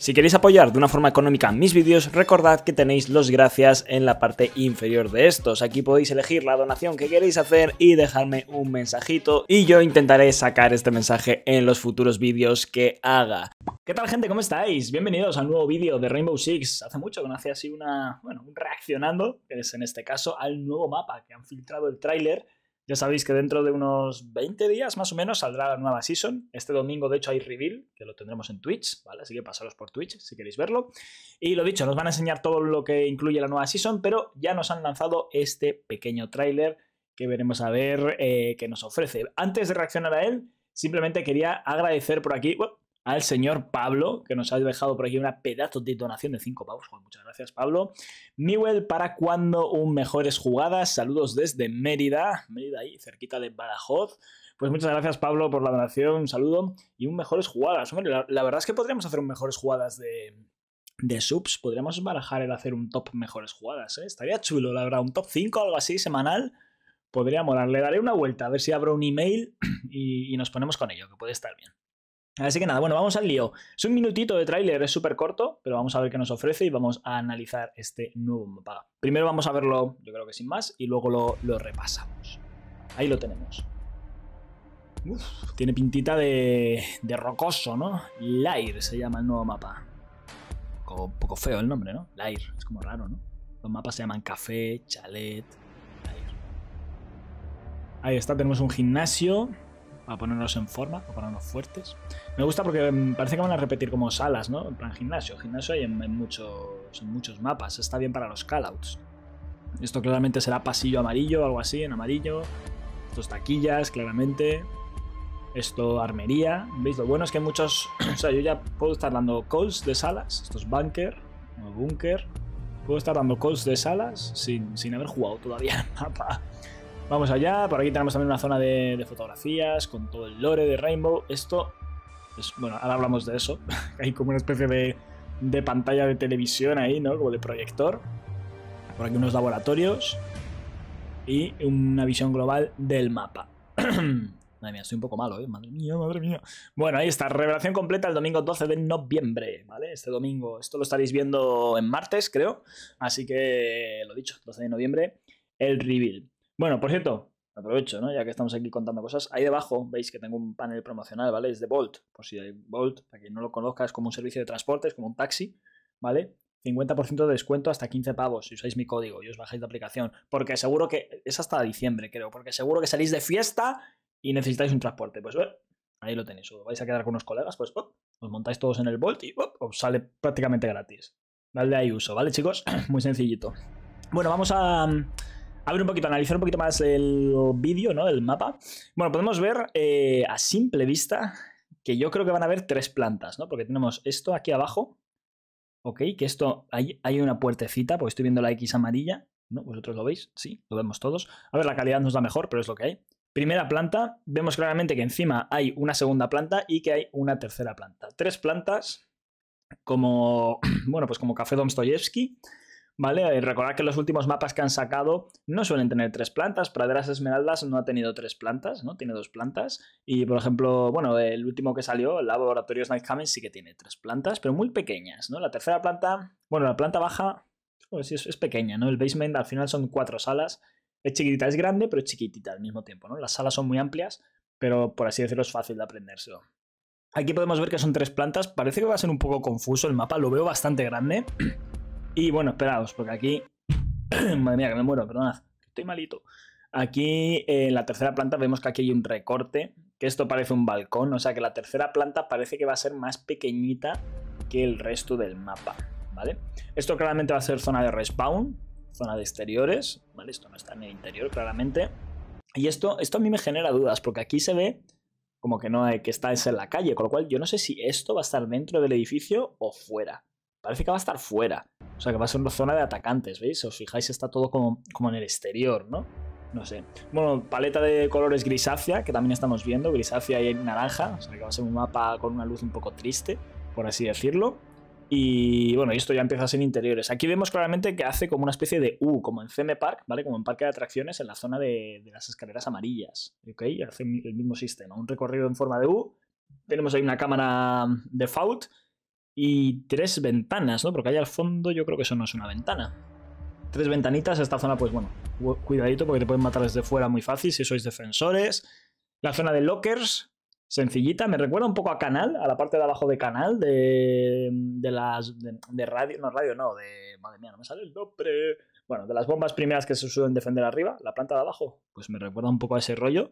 Si queréis apoyar de una forma económica mis vídeos, recordad que tenéis los gracias en la parte inferior de estos. Aquí podéis elegir la donación que queréis hacer y dejarme un mensajito y yo intentaré sacar este mensaje en los futuros vídeos que haga. ¿Qué tal gente? ¿Cómo estáis? Bienvenidos al nuevo vídeo de Rainbow Six. Hace mucho que no hacía así una, bueno, un reaccionando, que es en este caso al nuevo mapa que han filtrado el tráiler ya sabéis que dentro de unos 20 días más o menos saldrá la nueva season. Este domingo, de hecho, hay reveal, que lo tendremos en Twitch, ¿vale? Así que pasaros por Twitch si queréis verlo. Y lo dicho, nos van a enseñar todo lo que incluye la nueva season, pero ya nos han lanzado este pequeño tráiler que veremos a ver eh, que qué nos ofrece. Antes de reaccionar a él, simplemente quería agradecer por aquí al señor Pablo, que nos ha dejado por aquí una pedazo de donación de 5 pavos. muchas gracias, Pablo. Miguel para cuando un mejores jugadas. Saludos desde Mérida, Mérida ahí, cerquita de Badajoz. Pues muchas gracias, Pablo, por la donación. Un saludo y un mejores jugadas. Hombre, la, verdad es que podríamos hacer un mejores jugadas de, subs, podríamos barajar el hacer un top mejores jugadas, ¿eh? Estaría chulo, la verdad, un top 5 algo así semanal. Podría molar. Le daré una vuelta, a ver si abro un email y nos ponemos con ello, que puede estar bien. Así que nada, bueno, vamos al lío. Es un minutito de tráiler, es súper corto, pero vamos a ver qué nos ofrece y vamos a analizar este nuevo mapa. Primero vamos a verlo, yo creo que sin más, y luego lo, repasamos. Ahí lo tenemos. tiene pintita de, rocoso, ¿no? Lair se llama el nuevo mapa. Un poco, feo el nombre, ¿no? Lair, es como raro, ¿no? Los mapas se llaman café, chalet, Ahí está, tenemos un gimnasio a ponernos en forma, para ponernos fuertes. Me gusta porque mm, parece que van a repetir como salas, ¿no? En plan gimnasio. Gimnasio hay en, muchos, muchos mapas. Está bien para los callouts. Esto claramente será pasillo amarillo, algo así, en amarillo. Estos taquillas, claramente. Esto armería. ¿Veis? Lo bueno es que muchos... o sea, yo ya puedo estar dando calls de salas. Esto es bunker o bunker. Puedo estar dando calls de salas sin, sin haber jugado todavía el mapa. Vamos allá, por aquí tenemos también una zona de, fotografías con todo el lore de Rainbow. Esto, es, bueno, ahora hablamos de eso. Hay como una especie de, pantalla de televisión ahí, ¿no? Como de proyector. Por aquí unos laboratorios y una visión global del mapa. madre mía, estoy un poco malo, ¿eh? Madre mía, madre mía. Bueno, ahí está, revelación completa el domingo 12 de noviembre, ¿vale? Este domingo, esto lo estaréis viendo en martes, creo. Así que, lo dicho, 12 de noviembre, el reveal. Bueno, por cierto, aprovecho, ¿no? Ya que estamos aquí contando cosas. Ahí debajo veis que tengo un panel promocional, ¿vale? Es de Bolt. Por si hay Bolt, para quien no lo conozca, es como un servicio de transporte, es como un taxi, ¿vale? 50% de descuento hasta 15 pavos si usáis mi código y os bajáis de aplicación. Porque seguro que es hasta diciembre, creo. Porque seguro que salís de fiesta y necesitáis un transporte. Pues eh, ahí lo tenéis. O vais a quedar con unos colegas, pues oh, os montáis todos en el Bolt y ¡pop! Oh, os sale prácticamente gratis. Dale ahí uso, ¿vale, chicos? Muy sencillito. Bueno, vamos a ver un poquito, analizar un poquito más el vídeo, ¿no? Del mapa. Bueno, podemos ver eh, a simple vista que yo creo que van a haber tres plantas, ¿no? Porque tenemos esto aquí abajo, ¿ok? Que esto, hay, hay una puertecita, porque estoy viendo la X amarilla, ¿no? ¿Vosotros lo veis? Sí, lo vemos todos. A ver, la calidad nos da mejor, pero es lo que hay. Primera planta, vemos claramente que encima hay una segunda planta y que hay una tercera planta. Tres plantas, como, bueno, pues como Café Domstoyevsky. ¿vale? Recordad que los últimos mapas que han sacado no suelen tener tres plantas. Praderas Esmeraldas no ha tenido tres plantas, ¿no? Tiene dos plantas. Y, por ejemplo, bueno, el último que salió, el Laboratorio Nightcoming, sí que tiene tres plantas, pero muy pequeñas, ¿no? La tercera planta, bueno, la planta baja pues es, es pequeña, ¿no? El basement al final son cuatro salas. Es chiquitita, es grande, pero es chiquitita al mismo tiempo, ¿no? Las salas son muy amplias, pero por así decirlo es fácil de aprenderse Aquí podemos ver que son tres plantas. Parece que va a ser un poco confuso el mapa, lo veo bastante grande. Y bueno, esperaos, porque aquí. Madre mía, que me muero, perdonad, estoy malito. Aquí en la tercera planta vemos que aquí hay un recorte, que esto parece un balcón, o sea que la tercera planta parece que va a ser más pequeñita que el resto del mapa, ¿vale? Esto claramente va a ser zona de respawn, zona de exteriores, ¿vale? Esto no está en el interior, claramente. Y esto, esto a mí me genera dudas, porque aquí se ve como que no que está en la calle, con lo cual yo no sé si esto va a estar dentro del edificio o fuera parece que va a estar fuera. O sea, que va a ser una zona de atacantes, ¿veis? Si os fijáis, está todo como, en el exterior, ¿no? No sé. Bueno, paleta de colores grisácea, que también estamos viendo, grisácea y naranja. O sea, que va a ser un mapa con una luz un poco triste, por así decirlo. Y bueno, y esto ya empieza a ser interiores. Aquí vemos claramente que hace como una especie de U, como en CM Park, ¿vale? Como en parque de atracciones en la zona de, las escaleras amarillas, ¿ok? Hace el mismo sistema, un recorrido en forma de U. Tenemos ahí una cámara de fault y tres ventanas, ¿no? Porque ahí al fondo yo creo que eso no es una ventana. Tres ventanitas, esta zona pues bueno, cuidadito porque te pueden matar desde fuera muy fácil si sois defensores. La zona de lockers, sencillita. Me recuerda un poco a Canal, a la parte de abajo de Canal, de, las. De, radio. No, radio no, de. Madre mía, no me sale el nombre. Bueno, de las bombas primeras que se suelen defender arriba, la planta de abajo, pues me recuerda un poco a ese rollo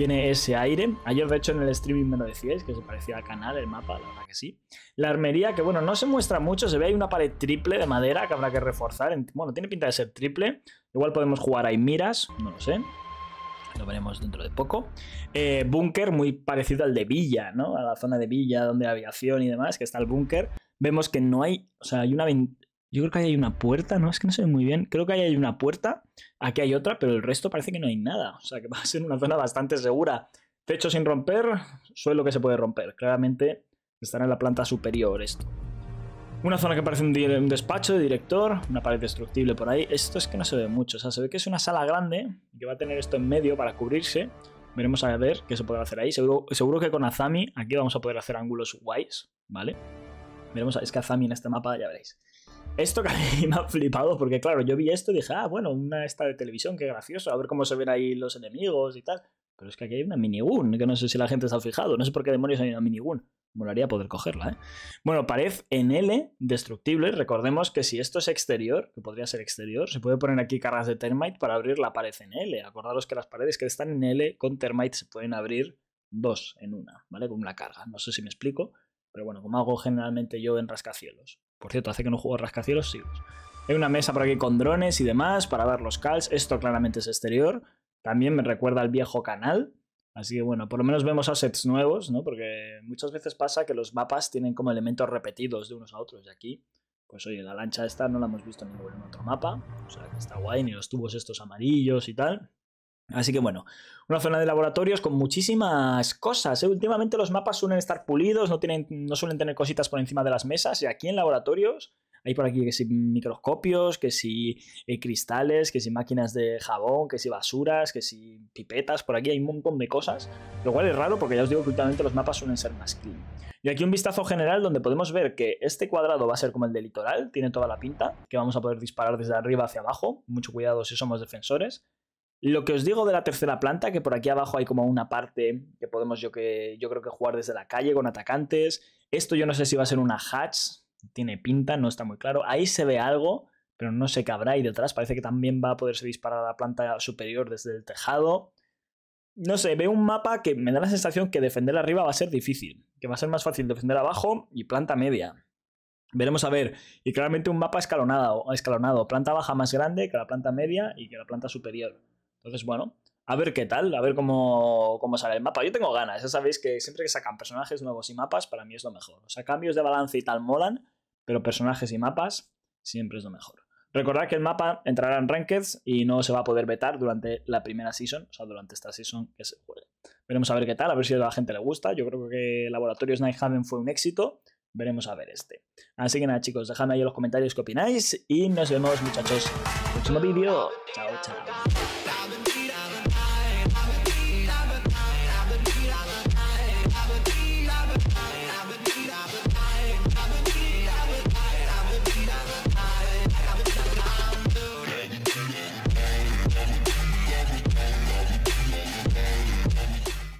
tiene ese aire. Ayer, de hecho, en el streaming me lo decíais, que se parecía al canal, el mapa, la verdad que sí. La armería, que bueno, no se muestra mucho, se ve ahí una pared triple de madera que habrá que reforzar. Bueno, tiene pinta de ser triple. Igual podemos jugar ahí miras, no lo sé. Lo veremos dentro de poco. Eh, búnker muy parecido al de Villa, ¿no? A la zona de Villa donde hay aviación y demás, que está el búnker. Vemos que no hay, o sea, hay una yo creo que ahí hay una puerta, ¿no? Es que no se ve muy bien. Creo que ahí hay una puerta, aquí hay otra, pero el resto parece que no hay nada. O sea que va a ser una zona bastante segura. Techo sin romper, suelo que se puede romper. Claramente estará en la planta superior esto. Una zona que parece un, despacho de director, una pared destructible por ahí. Esto es que no se ve mucho, o sea, se ve que es una sala grande que va a tener esto en medio para cubrirse. Veremos a ver qué se puede hacer ahí. Seguro, seguro que con Azami aquí vamos a poder hacer ángulos guays, ¿vale? Veremos, es que Azami en este mapa ya veréis. Esto que me ha flipado, porque claro, yo vi esto y dije, ah, bueno, una esta de televisión, qué gracioso, a ver cómo se ven ahí los enemigos y tal. Pero es que aquí hay una mini gun que no sé si la gente se ha fijado, no sé por qué demonios hay una mini minigun. Molaría poder cogerla, ¿eh? Bueno, pared en L, destructible. Recordemos que si esto es exterior, que podría ser exterior, se puede poner aquí cargas de termite para abrir la pared en L. Acordaros que las paredes que están en L con termite se pueden abrir dos en una, ¿vale? Con una carga. No sé si me explico, pero bueno, como hago generalmente yo en rascacielos. Por cierto, hace que no juego rascacielos, sí. Hay una mesa por aquí con drones y demás para ver los calls. Esto claramente es exterior. También me recuerda al viejo canal. Así que bueno, por lo menos vemos assets nuevos, ¿no? Porque muchas veces pasa que los mapas tienen como elementos repetidos de unos a otros. Y aquí, pues oye, la lancha esta no la hemos visto en ningún otro mapa. O sea, que está guay, ni los tubos estos amarillos y tal. Así que bueno, una zona de laboratorios con muchísimas cosas. ¿eh? Últimamente los mapas suelen estar pulidos, no, tienen, no suelen tener cositas por encima de las mesas. Y aquí en laboratorios hay por aquí que si microscopios, que si eh, cristales, que si máquinas de jabón, que si basuras, que si pipetas, por aquí hay un montón de cosas, lo cual es raro porque ya os digo que últimamente los mapas suelen ser más clean. Y aquí un vistazo general donde podemos ver que este cuadrado va a ser como el de litoral, tiene toda la pinta, que vamos a poder disparar desde arriba hacia abajo, mucho cuidado si somos defensores. Lo que os digo de la tercera planta, que por aquí abajo hay como una parte que podemos yo, que, yo creo que jugar desde la calle con atacantes. Esto yo no sé si va a ser una hatch, tiene pinta, no está muy claro. Ahí se ve algo, pero no sé qué habrá ahí detrás. Parece que también va a poderse disparar a la planta superior desde el tejado. No sé, veo un mapa que me da la sensación que defender arriba va a ser difícil, que va a ser más fácil defender abajo y planta media. Veremos a ver. Y claramente un mapa escalonado, escalonado. Planta baja más grande que la planta media y que la planta superior. Entonces, bueno, a ver qué tal, a ver cómo, sale el mapa. Yo tengo ganas, ya sabéis que siempre que sacan personajes nuevos y mapas, para mí es lo mejor. O sea, cambios de balance y tal molan, pero personajes y mapas siempre es lo mejor. Recordad que el mapa entrará en Ranked y no se va a poder vetar durante la primera season, o sea, durante esta season que se juegue. Veremos a ver qué tal, a ver si a la gente le gusta. Yo creo que Laboratorios Nighthaven fue un éxito. Veremos a ver este. Así que nada, chicos, dejadme ahí en los comentarios qué opináis y nos vemos, muchachos, en el próximo vídeo. Chao, chao.